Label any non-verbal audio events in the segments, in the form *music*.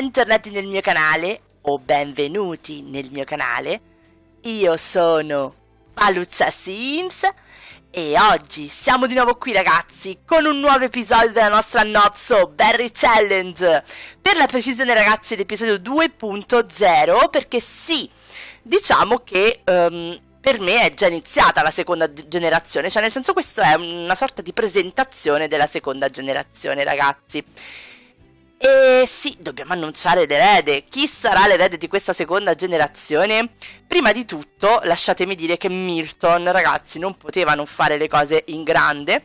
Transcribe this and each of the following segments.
Bentornati nel mio canale, o benvenuti nel mio canale. Io sono Paluzza Sims e oggi siamo di nuovo qui ragazzi con un nuovo episodio della nostra Not Berry Challenge. Per la precisione ragazzi l'episodio 2.0 perché sì, diciamo che um, per me è già iniziata la seconda generazione, cioè nel senso questo è una sorta di presentazione della seconda generazione ragazzi. E sì, dobbiamo annunciare l'erede. Chi sarà l'erede di questa seconda generazione? Prima di tutto, lasciatemi dire che Milton, ragazzi, non poteva non fare le cose in grande.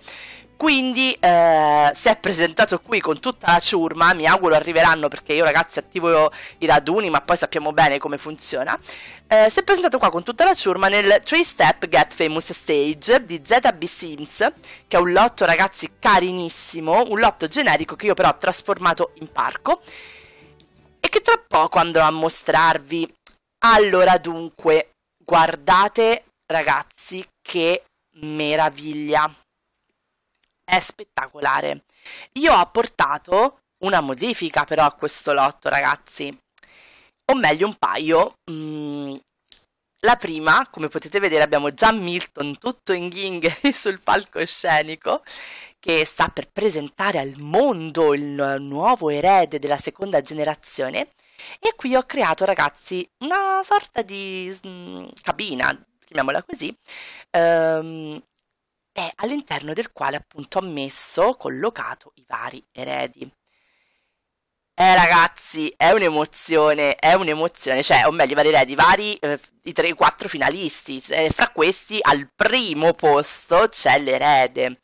Quindi eh, si è presentato qui con tutta la ciurma, mi auguro arriveranno perché io ragazzi attivo i raduni ma poi sappiamo bene come funziona. Eh, si è presentato qua con tutta la ciurma nel 3-step Get Famous Stage di ZB Sims, che è un lotto ragazzi carinissimo, un lotto generico che io però ho trasformato in parco e che tra poco andrò a mostrarvi. Allora dunque, guardate ragazzi che meraviglia è spettacolare. Io ho apportato una modifica però a questo lotto, ragazzi. O meglio, un paio. Mm, la prima, come potete vedere, abbiamo già Milton tutto in ghing *laughs* sul palcoscenico, che sta per presentare al mondo il nuovo erede della seconda generazione. E qui ho creato, ragazzi, una sorta di mm, cabina, chiamiamola così, ehm, e all'interno del quale appunto ha messo, collocato i vari eredi. Eh ragazzi, è un'emozione, è un'emozione, cioè, o meglio, i vari eredi, vari, eh, i 3-4 finalisti, cioè, fra questi al primo posto c'è l'erede.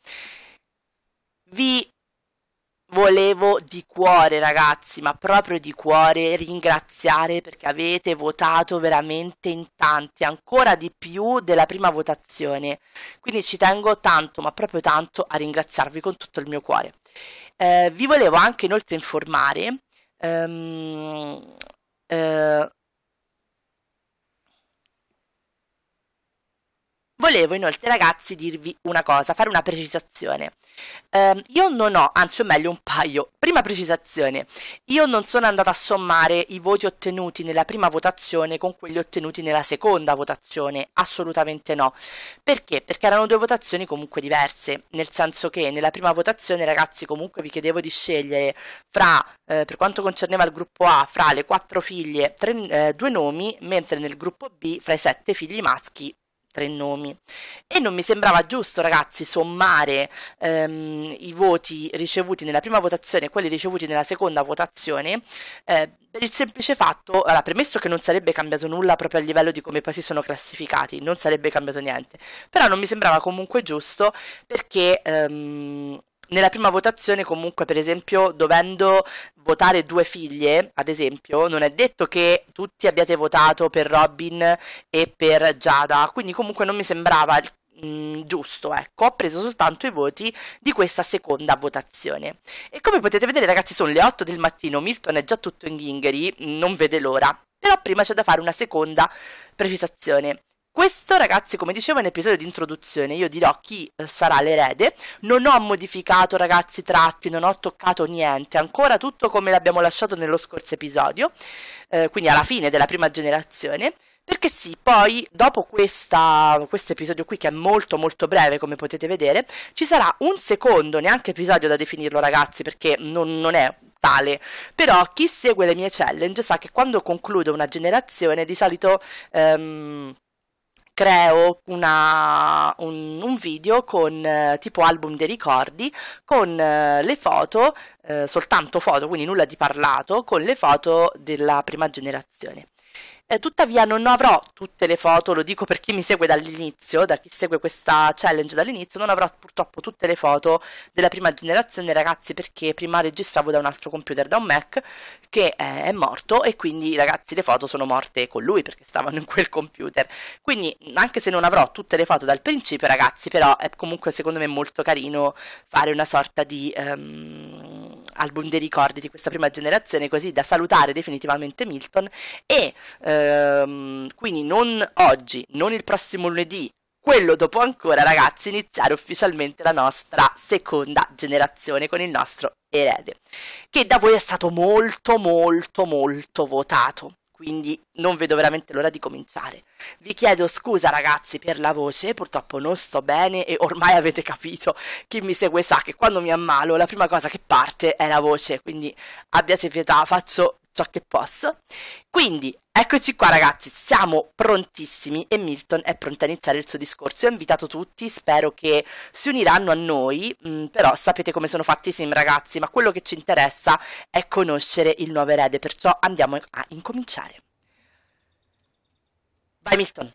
Vi volevo di cuore, ragazzi, ma proprio di cuore ringraziare perché avete votato veramente in tanti, ancora di più della prima votazione. Quindi ci tengo tanto, ma proprio tanto, a ringraziarvi con tutto il mio cuore. Eh, vi volevo anche inoltre informare. Um, eh, Volevo inoltre, ragazzi, dirvi una cosa, fare una precisazione. Eh, io non ho, anzi, o meglio, un paio. Prima precisazione: io non sono andata a sommare i voti ottenuti nella prima votazione con quelli ottenuti nella seconda votazione. Assolutamente no. Perché? Perché erano due votazioni comunque diverse. Nel senso che nella prima votazione, ragazzi, comunque vi chiedevo di scegliere fra, eh, per quanto concerneva il gruppo A, fra le quattro figlie, tre, eh, due nomi, mentre nel gruppo B, fra i sette figli maschi, tre nomi. E non mi sembrava giusto, ragazzi, sommare ehm, i voti ricevuti nella prima votazione e quelli ricevuti nella seconda votazione. Eh, per il semplice fatto, allora, premesso che non sarebbe cambiato nulla proprio a livello di come i paesi sono classificati, non sarebbe cambiato niente, però non mi sembrava comunque giusto perché ehm, nella prima votazione comunque per esempio dovendo votare due figlie ad esempio non è detto che tutti abbiate votato per Robin e per Giada quindi comunque non mi sembrava mh, mm, giusto ecco ho preso soltanto i voti di questa seconda votazione e come potete vedere ragazzi sono le 8 del mattino Milton è già tutto in ghingheri non vede l'ora però prima c'è da fare una seconda precisazione. Questo ragazzi come dicevo nell'episodio di introduzione io dirò chi eh, sarà l'erede, non ho modificato ragazzi tratti, non ho toccato niente, ancora tutto come l'abbiamo lasciato nello scorso episodio, eh, quindi alla fine della prima generazione, perché sì, poi dopo questo episodio qui che è molto molto breve come potete vedere, ci sarà un secondo, neanche episodio da definirlo ragazzi perché non, non è tale. Però chi segue le mie challenge sa che quando concludo una generazione di solito ehm, creo una, un, un, video con eh, tipo album dei ricordi con eh, le foto, eh, soltanto foto, quindi nulla di parlato, con le foto della prima generazione. Eh, tuttavia non avrò tutte le foto, lo dico per chi mi segue dall'inizio, da chi segue questa challenge dall'inizio, non avrò purtroppo tutte le foto della prima generazione ragazzi perché prima registravo da un altro computer, da un Mac che eh, è morto e quindi ragazzi le foto sono morte con lui perché stavano in quel computer. Quindi anche se non avrò tutte le foto dal principio ragazzi però è comunque secondo me molto carino fare una sorta di... Um album dei ricordi di questa prima generazione, così da salutare definitivamente Milton. E ehm, quindi non oggi, non il prossimo lunedì, quello dopo ancora, ragazzi, iniziare ufficialmente la nostra seconda generazione con il nostro erede, che da voi è stato molto, molto, molto votato quindi non vedo veramente l'ora di cominciare. Vi chiedo scusa ragazzi per la voce, purtroppo non sto bene e ormai avete capito, chi mi segue sa che quando mi ammalo la prima cosa che parte è la voce, quindi abbiate pietà, faccio ciò che posso. Quindi Eccoci qua ragazzi, siamo prontissimi e Milton è pronto a iniziare il suo discorso. Io ho invitato tutti, spero che si uniranno a noi, mh, mm, però sapete come sono fatti i sim ragazzi, ma quello che ci interessa è conoscere il nuovo erede, perciò andiamo a incominciare. Vai Milton!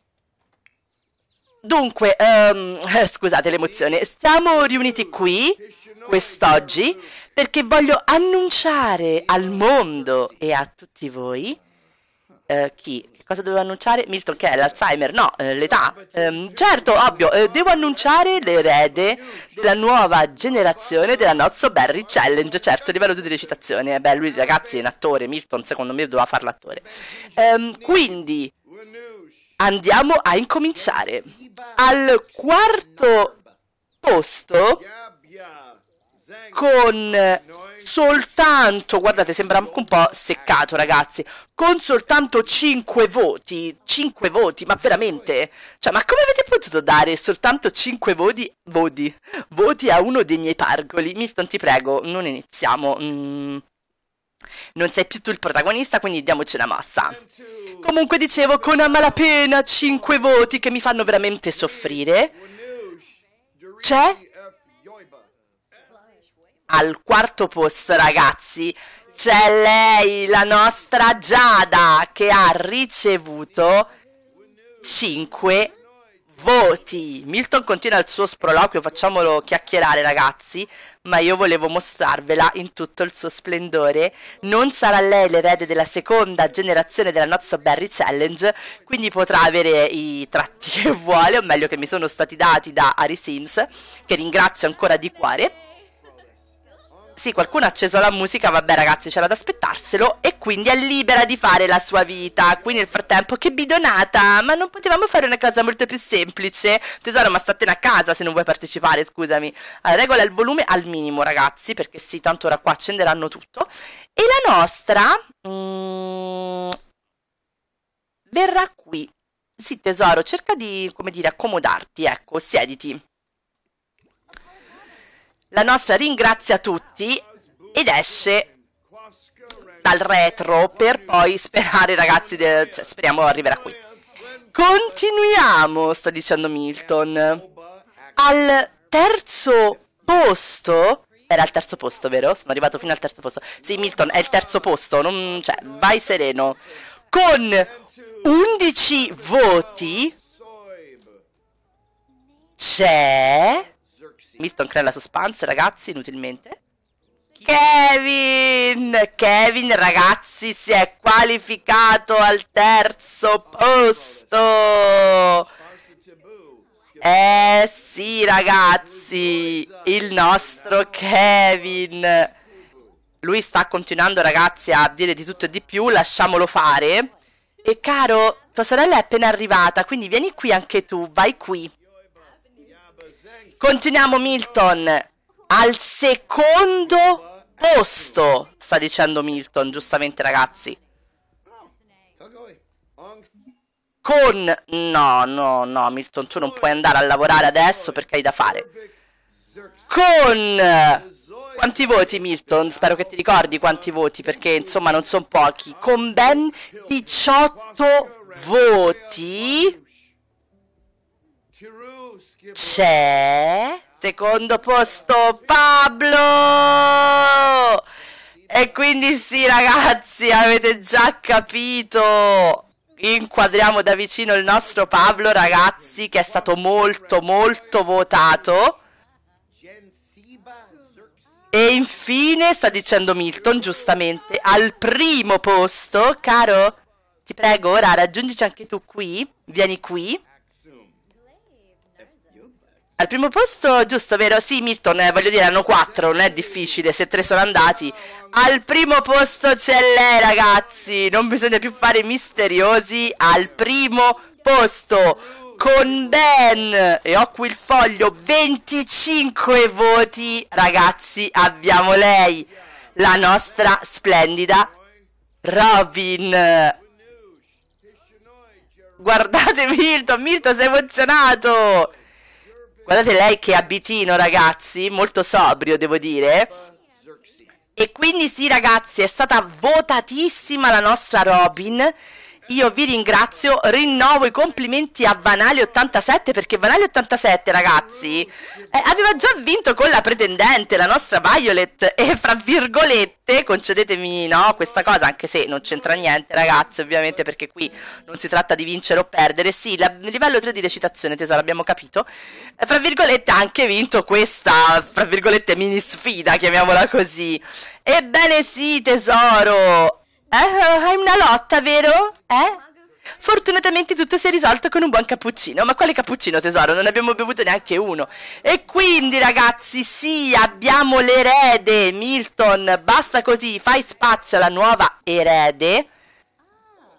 Dunque, um, *laughs* scusate l'emozione, siamo riuniti qui quest'oggi perché voglio annunciare al mondo e a tutti voi eh, chi? Cosa dovevo annunciare? Milton che è l'Alzheimer? No, eh, l'età. Eh, certo, ovvio, eh, devo annunciare l'erede della nuova generazione della Nozzo Barry Challenge. Certo, livello di recitazione. Eh, beh, lui ragazzi è un attore, Milton secondo me doveva fare l'attore. Ehm, quindi, andiamo a incominciare. Al quarto posto con soltanto, guardate, sembra un po' seccato, ragazzi, con soltanto 5 voti, 5 voti, ma veramente? Cioè, ma come avete potuto dare soltanto 5 voti, voti, voti a uno dei miei pargoli? Milton, ti prego, non iniziamo. Mm. Non sei più tu il protagonista, quindi diamoci una mossa. Comunque dicevo, con a malapena 5 voti che mi fanno veramente soffrire. C'è al quarto posto, ragazzi, c'è lei, la nostra Giada, che ha ricevuto 5 voti. Milton continua il suo sproloquio, facciamolo chiacchierare, ragazzi. Ma io volevo mostrarvela in tutto il suo splendore. Non sarà lei l'erede della seconda generazione della Not So Berry Challenge, quindi potrà avere i tratti *laughs* che vuole, o meglio che mi sono stati dati da Ari Sims, che ringrazio ancora di cuore sì, qualcuno ha acceso la musica, vabbè ragazzi, c'era da aspettarselo e quindi è libera di fare la sua vita. Qui nel frattempo, che bidonata! Ma non potevamo fare una cosa molto più semplice? Tesoro, ma statene a casa se non vuoi partecipare, scusami. Allora, eh, regola il volume al minimo, ragazzi, perché sì, tanto ora qua accenderanno tutto. E la nostra... Mm, verrà qui. Sì, tesoro, cerca di, come dire, accomodarti, ecco, siediti la nostra ringrazia tutti ed esce dal retro per poi sperare ragazzi, de... cioè, speriamo arriverà qui. Continuiamo, sta dicendo Milton. Al terzo posto era al terzo posto, vero? Sono arrivato fino al terzo posto. Sì, Milton, è il terzo posto, non... cioè, vai sereno. Con 11 voti c'è Milton crea la suspense, ragazzi, inutilmente. Kevin! Kevin, ragazzi, si è qualificato al terzo posto! Eh sì, ragazzi! Il nostro Kevin! Lui sta continuando, ragazzi, a dire di tutto e di più, lasciamolo fare. E caro, tua sorella è appena arrivata, quindi vieni qui anche tu, vai qui. Continuiamo Milton. Al secondo posto, sta dicendo Milton, giustamente ragazzi. Con... No, no, no, Milton, tu non puoi andare a lavorare adesso perché hai da fare. Con... Quanti voti Milton? Spero che ti ricordi quanti voti perché insomma non sono pochi. Con ben 18 voti c'è. Secondo posto Pablo! E quindi sì ragazzi, avete già capito. Inquadriamo da vicino il nostro Pablo ragazzi che è stato molto molto votato. E infine, sta dicendo Milton, giustamente, al primo posto, caro, ti prego, ora raggiungici anche tu qui, vieni qui. Al primo posto, giusto, vero? Sì, Milton, eh, voglio dire, hanno quattro, non è difficile, se tre sono andati. Al primo posto c'è lei, ragazzi! Non bisogna più fare misteriosi. Al primo posto, con Ben! E ho qui il foglio, 25 voti. Ragazzi, abbiamo lei, la nostra splendida Robin. Guardate Milton, Milton sei emozionato! Guardate lei che abitino, ragazzi, molto sobrio, devo dire. E quindi sì, ragazzi, è stata votatissima la nostra Robin. Io vi ringrazio, rinnovo i complimenti a Vanali87 perché Vanali87 ragazzi eh, aveva già vinto con la pretendente, la nostra Violet e fra virgolette, concedetemi no, questa cosa anche se non c'entra niente ragazzi ovviamente perché qui non si tratta di vincere o perdere, sì la, livello 3 di recitazione tesoro abbiamo capito, eh, fra virgolette ha anche vinto questa fra virgolette mini sfida chiamiamola così. Ebbene sì tesoro, eh, hai una lotta, vero? Eh? Fortunatamente tutto si è risolto con un buon cappuccino. Ma quale cappuccino, tesoro? Non abbiamo bevuto neanche uno. E quindi, ragazzi, sì, abbiamo l'erede Milton. Basta così, fai spazio alla nuova erede.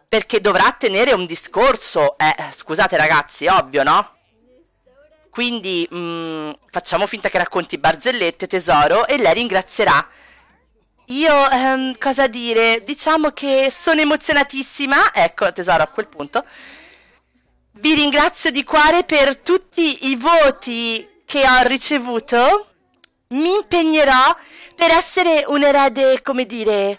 Perché dovrà tenere un discorso. Eh, scusate, ragazzi, ovvio, no? Quindi, mh, mm, facciamo finta che racconti barzellette, tesoro, e lei ringrazierà io, um, cosa dire, diciamo che sono emozionatissima, ecco tesoro a quel punto, vi ringrazio di cuore per tutti i voti che ho ricevuto, mi impegnerò per essere un erede, come dire,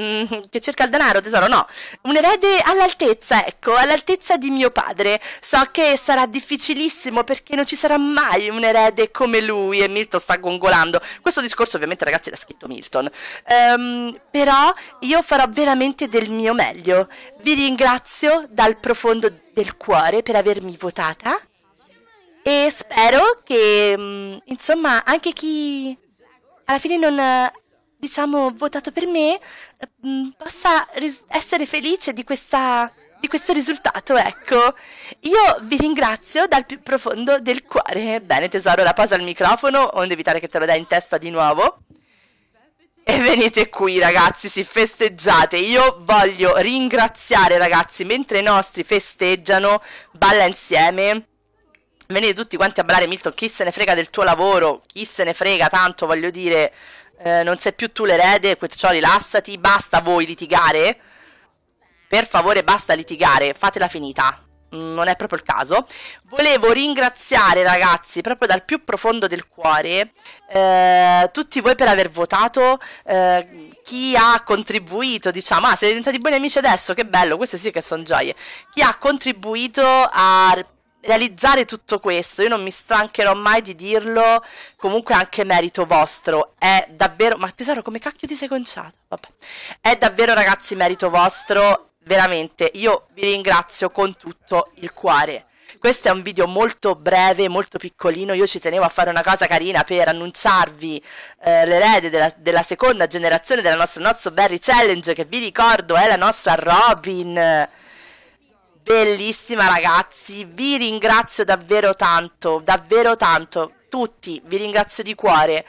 mm, che cerca il denaro, tesoro, no, un erede all'altezza, ecco, all'altezza di mio padre. So che sarà difficilissimo perché non ci sarà mai un erede come lui e Milton sta gongolando. Questo discorso ovviamente ragazzi l'ha scritto Milton, um, però io farò veramente del mio meglio. Vi ringrazio dal profondo del cuore per avermi votata e spero che, mm, insomma, anche chi alla fine non diciamo, votato per me mm, possa essere felice di, questa, di questo risultato, ecco. Io vi ringrazio dal più profondo del cuore. Bene tesoro, la posa al microfono, onde evitare che te lo dai in testa di nuovo. E venite qui ragazzi, si festeggiate. Io voglio ringraziare ragazzi, mentre i nostri festeggiano, balla insieme. Venite tutti quanti a ballare Milton, chi se ne frega del tuo lavoro, chi se ne frega tanto, voglio dire, eh, non sei più tu l'erede, perciò rilassati, basta voi litigare. Per favore, basta litigare, fatela finita. Mm, non è proprio il caso. Volevo ringraziare, ragazzi, proprio dal più profondo del cuore, eh, tutti voi per aver votato, eh, chi ha contribuito, diciamo, ah, siete diventati buoni amici adesso, che bello, queste sì che sono gioie. Chi ha contribuito a realizzare tutto questo, io non mi stancherò mai di dirlo, comunque anche merito vostro, è davvero, ma tesoro come cacchio ti sei conciato? Vabbè, è davvero ragazzi merito vostro, veramente, io vi ringrazio con tutto il cuore. Questo è un video molto breve, molto piccolino, io ci tenevo a fare una cosa carina per annunciarvi eh, l'erede della, della, seconda generazione della nostra Nozzo Berry Challenge, che vi ricordo è la nostra Robin bellissima ragazzi, vi ringrazio davvero tanto, davvero tanto, tutti, vi ringrazio di cuore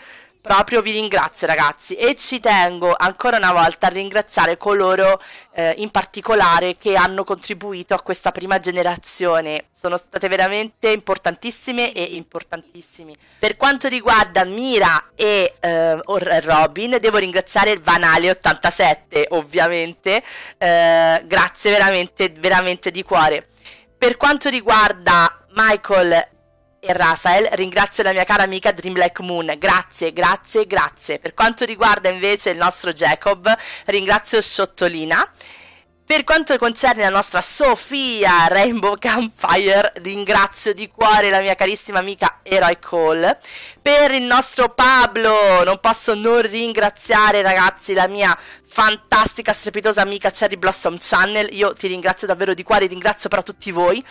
proprio vi ringrazio ragazzi e ci tengo ancora una volta a ringraziare coloro eh, in particolare che hanno contribuito a questa prima generazione sono state veramente importantissime e importantissimi per quanto riguarda Mira e eh, Robin devo ringraziare Vanale 87 ovviamente eh, grazie veramente veramente di cuore per quanto riguarda Michael e Rafael, ringrazio la mia cara amica Dream Black Moon, grazie, grazie, grazie. Per quanto riguarda invece il nostro Jacob, ringrazio Sottolina. Per quanto concerne la nostra Sofia Rainbow Campfire, ringrazio di cuore la mia carissima amica Eroi Cole. Per il nostro Pablo, non posso non ringraziare ragazzi la mia fantastica, strepitosa amica Cherry Blossom Channel. Io ti ringrazio davvero di cuore, ringrazio per tutti voi.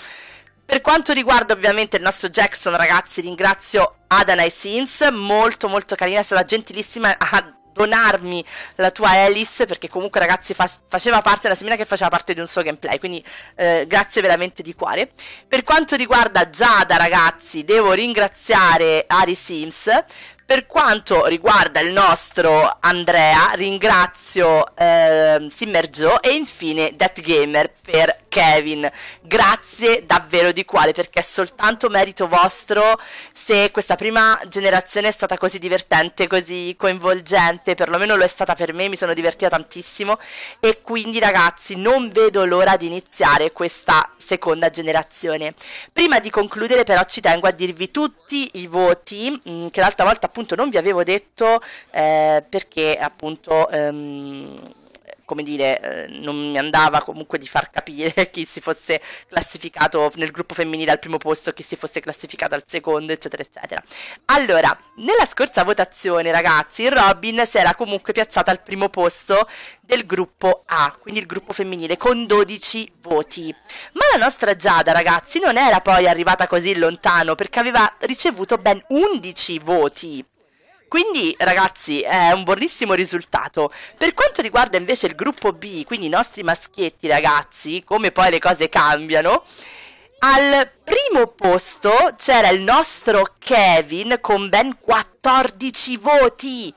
Per quanto riguarda ovviamente il nostro Jackson, ragazzi, ringrazio Adana e Sins, molto molto carina, è stata gentilissima a donarmi la tua Alice, perché comunque ragazzi fa faceva parte, la semina che faceva parte di un suo gameplay, quindi eh, grazie veramente di cuore. Per quanto riguarda Giada, ragazzi, devo ringraziare Ari Sims, per quanto riguarda il nostro Andrea, ringrazio eh, Simmergio e infine Death Gamer per Kevin. Grazie davvero di cuore perché è soltanto merito vostro se questa prima generazione è stata così divertente, così coinvolgente, perlomeno lo è stata per me, mi sono divertita tantissimo e quindi ragazzi non vedo l'ora di iniziare questa seconda generazione. Prima di concludere però ci tengo a dirvi tutti i voti mm, che l'altra volta appunto non vi avevo detto eh, perché appunto... Ehm come dire, eh, non mi andava comunque di far capire *laughs* chi si fosse classificato nel gruppo femminile al primo posto, chi si fosse classificato al secondo, eccetera, eccetera. Allora, nella scorsa votazione, ragazzi, Robin si era comunque piazzata al primo posto del gruppo A, quindi il gruppo femminile, con 12 voti. Ma la nostra Giada, ragazzi, non era poi arrivata così lontano perché aveva ricevuto ben 11 voti. Quindi ragazzi è un buonissimo risultato. Per quanto riguarda invece il gruppo B, quindi i nostri maschietti ragazzi, come poi le cose cambiano, al primo posto c'era il nostro Kevin con ben 14 voti.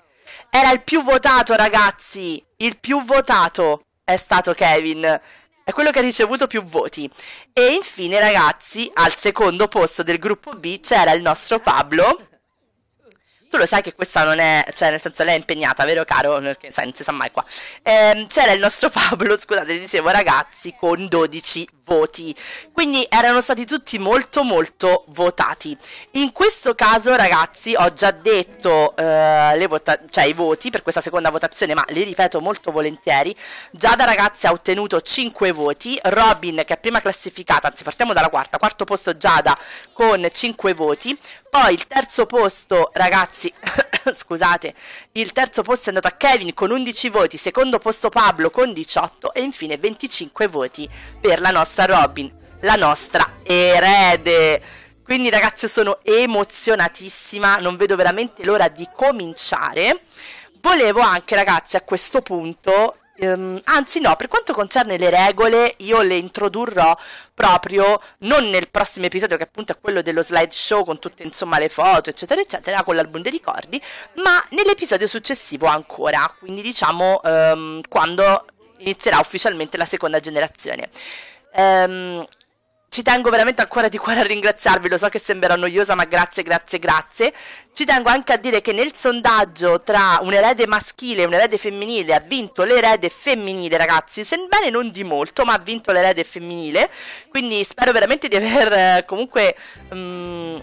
Era il più votato ragazzi, il più votato è stato Kevin è quello che ha ricevuto più voti. E infine, ragazzi, al secondo posto del gruppo B c'era il nostro Pablo tu lo sai che questa non è, cioè nel senso lei è impegnata, vero caro? Perché sai, non si sa mai qua. Ehm, c'era il nostro *laughs* Pablo, scusate, dicevo ragazzi, con 12 voti. Quindi erano stati tutti molto molto votati. In questo caso, ragazzi, ho già detto eh, cioè, i voti per questa seconda votazione, ma li ripeto molto volentieri. Giada, ragazzi, ha ottenuto 5 voti. Robin, che è prima classificata, anzi partiamo dalla quarta, quarto posto Giada con 5 voti. Poi il terzo posto, ragazzi, *coughs* scusate, il terzo posto è andato a Kevin con 11 voti, secondo posto Pablo con 18 e infine 25 voti per la nostra nostra Robin, la nostra erede. Quindi ragazzi sono emozionatissima, non vedo veramente l'ora di cominciare. Volevo anche ragazzi a questo punto Um, anzi no, per quanto concerne le regole, io le introdurrò proprio non nel prossimo episodio, che appunto è quello dello slideshow con tutte insomma le foto, eccetera, eccetera, con l'album dei ricordi, ma nell'episodio successivo ancora, quindi diciamo um, quando inizierà ufficialmente la seconda generazione. Ehm, ci tengo veramente ancora di cuore a ringraziarvi, lo so che sembrerà noiosa, ma grazie, grazie, grazie. Ci tengo anche a dire che nel sondaggio tra un erede maschile e un erede femminile ha vinto l'erede femminile, ragazzi, sebbene non di molto, ma ha vinto l'erede femminile. Quindi spero veramente di aver eh, comunque... Mh, mm,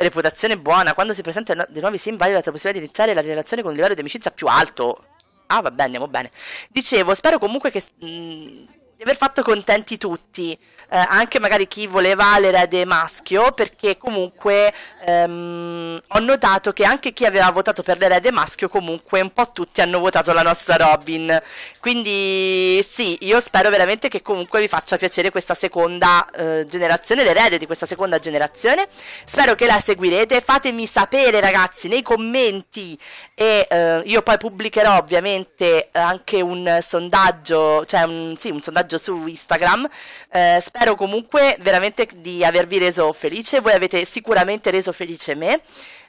reputazione buona, quando si presentano dei nuovi sim vale la possibilità di iniziare la relazione con un livello di amicizia più alto. Ah, vabbè, andiamo bene. Dicevo, spero comunque che... Mh, mm, di aver fatto contenti tutti, eh, anche magari chi voleva l'erede maschio, perché comunque ehm, ho notato che anche chi aveva votato per l'erede maschio, comunque un po' tutti hanno votato la nostra Robin. Quindi sì, io spero veramente che comunque vi faccia piacere questa seconda eh, generazione, l'erede di questa seconda generazione. Spero che la seguirete, fatemi sapere ragazzi nei commenti e eh, io poi pubblicherò ovviamente anche un sondaggio, cioè un, sì, un sondaggio sondaggio su Instagram. Eh, spero comunque veramente di avervi reso felice, voi avete sicuramente reso felice me.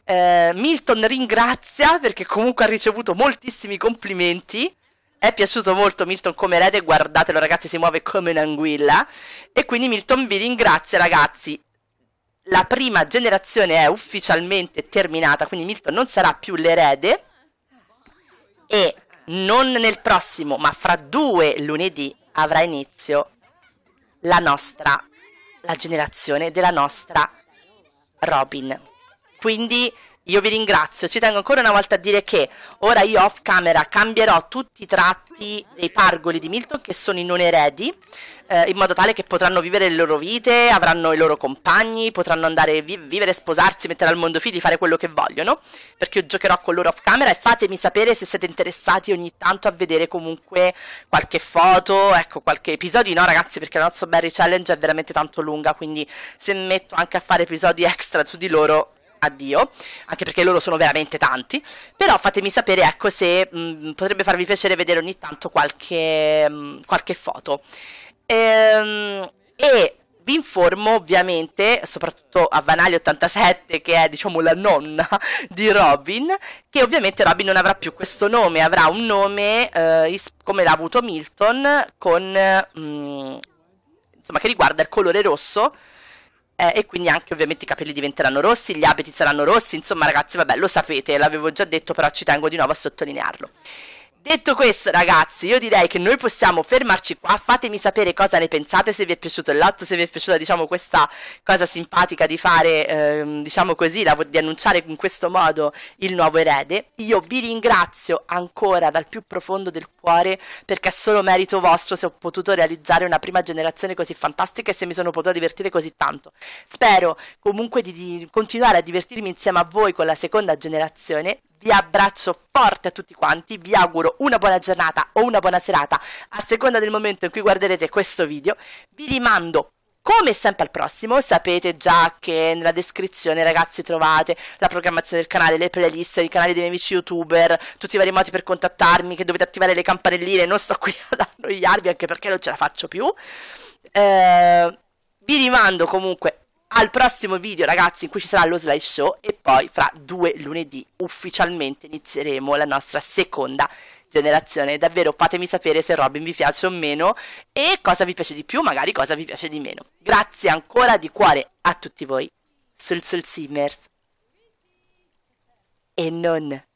Eh, Milton ringrazia perché comunque ha ricevuto moltissimi complimenti. È piaciuto molto Milton come erede, guardatelo ragazzi, si muove come un'anguilla. E quindi Milton vi ringrazia ragazzi. La prima generazione è ufficialmente terminata, quindi Milton non sarà più l'erede. E non nel prossimo, ma fra due lunedì avrà inizio la nostra, la generazione della nostra Robin. Quindi io vi ringrazio, ci tengo ancora una volta a dire che ora io off camera cambierò tutti i tratti dei pargoli di Milton che sono i non eredi, eh, in modo tale che potranno vivere le loro vite, avranno i loro compagni, potranno andare a vi vivere, sposarsi, mettere al mondo figli, fare quello che vogliono, perché io giocherò con loro off camera e fatemi sapere se siete interessati ogni tanto a vedere comunque qualche foto, ecco qualche episodio, no ragazzi perché la nostra Barry Challenge è veramente tanto lunga, quindi se metto anche a fare episodi extra su di loro addio, anche perché loro sono veramente tanti, però fatemi sapere ecco se mh, mm, potrebbe farvi piacere vedere ogni tanto qualche, mh, mm, qualche foto. Ehm, e vi informo ovviamente, soprattutto a Vanali87 che è diciamo la nonna di Robin, che ovviamente Robin non avrà più questo nome, avrà un nome eh, come l'ha avuto Milton con... Mh, mm, insomma che riguarda il colore rosso eh, e quindi anche ovviamente i capelli diventeranno rossi, gli abiti saranno rossi, insomma ragazzi vabbè lo sapete, l'avevo già detto però ci tengo di nuovo a sottolinearlo. Detto questo, ragazzi, io direi che noi possiamo fermarci qua. Fatemi sapere cosa ne pensate, se vi è piaciuto l'altro, se vi è piaciuta, diciamo, questa cosa simpatica di fare, ehm, diciamo così, la, di annunciare in questo modo il nuovo erede. Io vi ringrazio ancora dal più profondo del cuore perché è solo merito vostro se ho potuto realizzare una prima generazione così fantastica e se mi sono potuto divertire così tanto. Spero comunque di, di continuare a divertirmi insieme a voi con la seconda generazione vi abbraccio forte a tutti quanti, vi auguro una buona giornata o una buona serata a seconda del momento in cui guarderete questo video, vi rimando come sempre al prossimo, sapete già che nella descrizione ragazzi trovate la programmazione del canale, le playlist, i canali dei miei amici youtuber, tutti i vari modi per contattarmi, che dovete attivare le campanelline, non sto qui *laughs* ad annoiarvi anche perché non ce la faccio più. Eh, vi rimando comunque al prossimo video ragazzi in cui ci sarà lo slide show e poi fra due lunedì ufficialmente inizieremo la nostra seconda generazione davvero fatemi sapere se Robin vi piace o meno e cosa vi piace di più magari cosa vi piace di meno grazie ancora di cuore a tutti voi sul sul Simmers e non